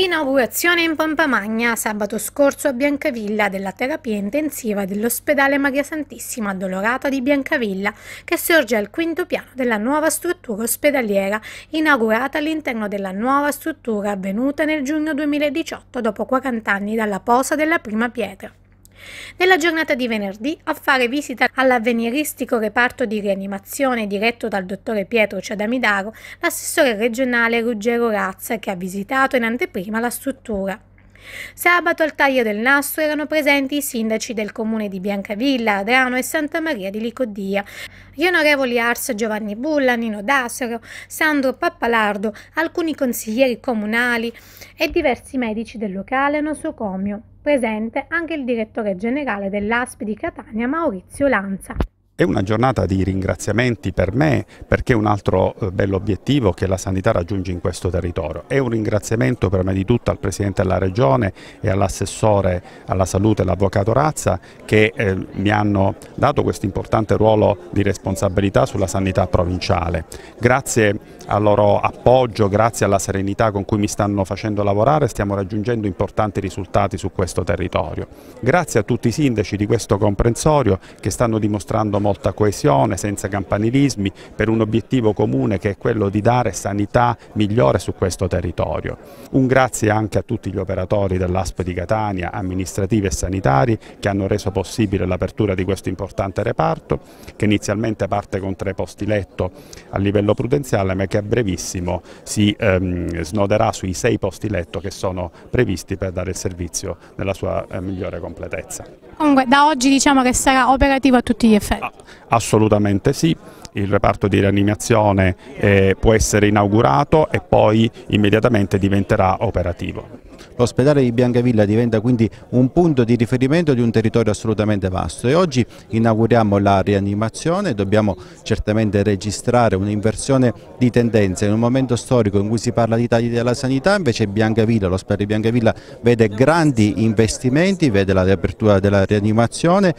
Inaugurazione in pompa magna sabato scorso a Biancavilla della terapia intensiva dell'ospedale Maria Santissima Addolorata di Biancavilla che sorge al quinto piano della nuova struttura ospedaliera inaugurata all'interno della nuova struttura avvenuta nel giugno 2018 dopo 40 anni dalla posa della prima pietra. Nella giornata di venerdì a fare visita all'avveniristico reparto di rianimazione diretto dal dottore Pietro Ciadamidaro, l'assessore regionale Ruggero Razza che ha visitato in anteprima la struttura. Sabato al taglio del nastro erano presenti i sindaci del comune di Biancavilla, Adrano e Santa Maria di Licodia, gli onorevoli Ars Giovanni Bulla, Nino Dassero, Sandro Pappalardo, alcuni consiglieri comunali e diversi medici del locale nosocomio. Presente anche il direttore generale dell'ASP di Catania Maurizio Lanza. È una giornata di ringraziamenti per me perché è un altro eh, bello obiettivo che la sanità raggiunge in questo territorio. È un ringraziamento per me di tutto al Presidente della Regione e all'assessore alla salute, l'Avvocato Razza, che eh, mi hanno dato questo importante ruolo di responsabilità sulla sanità provinciale. Grazie al loro appoggio, grazie alla serenità con cui mi stanno facendo lavorare, stiamo raggiungendo importanti risultati su questo territorio. Grazie a tutti i sindaci di questo comprensorio che stanno dimostrando molto molta coesione, senza campanilismi, per un obiettivo comune che è quello di dare sanità migliore su questo territorio. Un grazie anche a tutti gli operatori dell'ASP di Catania, amministrativi e sanitari, che hanno reso possibile l'apertura di questo importante reparto, che inizialmente parte con tre posti letto a livello prudenziale, ma che a brevissimo si ehm, snoderà sui sei posti letto che sono previsti per dare il servizio nella sua eh, migliore completezza. Comunque da oggi diciamo che sarà operativo a tutti gli effetti. Ah, Assolutamente sì, il reparto di rianimazione eh, può essere inaugurato e poi immediatamente diventerà operativo. L'ospedale di Biancavilla diventa quindi un punto di riferimento di un territorio assolutamente vasto e oggi inauguriamo la rianimazione, dobbiamo certamente registrare un'inversione di tendenza in un momento storico in cui si parla di tagli della sanità, invece Biancavilla, l'ospedale di Biancavilla vede grandi investimenti, vede la riapertura della rianimazione